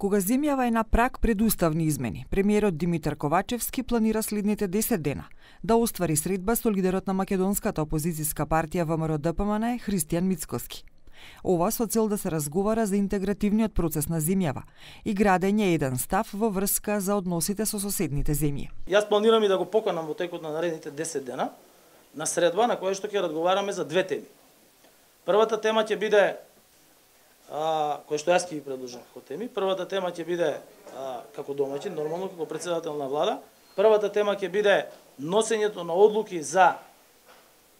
Кога земјава е на прак пред уставни измени, премиерот Димитар Ковачевски планира следните 10 дена да оствари средба со лидерот на македонската опозицијска партија ВМРО ДПМН Христијан Мицкоски. Ова со цел да се разговара за интегративниот процес на земјава и градење еден став во врска за односите со соседните земји. Јас планирам и да го поканам во текот на наредните 10 дена на средба на која што ќе разговараме за две теми. Првата тема ќе биде а, кој што јас ќе ви предложам како теми. Првата тема ќе биде а, како домаќин, нормално како председател на влада. Првата тема ќе биде носењето на одлуки за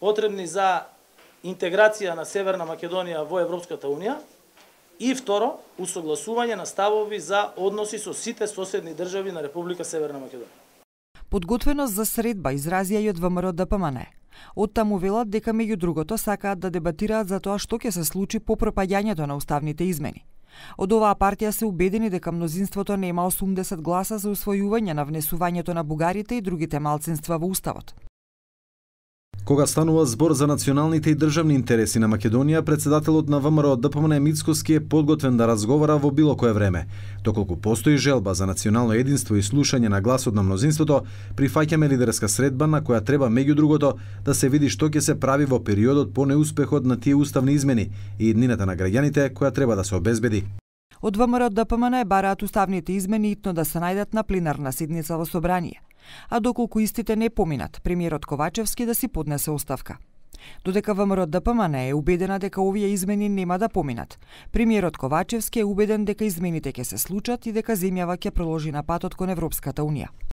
потребни за интеграција на Северна Македонија во Европската Унија. И второ, усогласување на ставови за односи со сите соседни држави на Република Северна Македонија. Подготвеност за средба изразија и од ВМРО ДПМН. Оттаму велат дека меѓу другото сакаат да дебатираат за тоа што ќе се случи по пропаѓањето на уставните измени. Од оваа партија се убедени дека мнозинството нема 80 гласа за усвојување на внесувањето на бугарите и другите малцинства во уставот. Кога станува збор за националните и државни интереси на Македонија, председателот на ВМРО ДПМН Мицкоски е подготвен да разговара во било кое време. Доколку постои желба за национално единство и слушање на гласот на мнозинството, прифаќаме лидерска средба на која треба меѓу другото да се види што ќе се прави во периодот по неуспехот на тие уставни измени и еднината на граѓаните која треба да се обезбеди. Од ВМРО ДПМН бараат уставните измени итно да се најдат на пленарна седница во собрание. А доколку истите не поминат, премиерот Ковачевски да си поднесе оставка. Додека ВМРО ДПМН е убедена дека овие измени нема да поминат, премиерот Ковачевски е убеден дека измените ќе се случат и дека земјава ќе проложи на патот кон Европската Унија.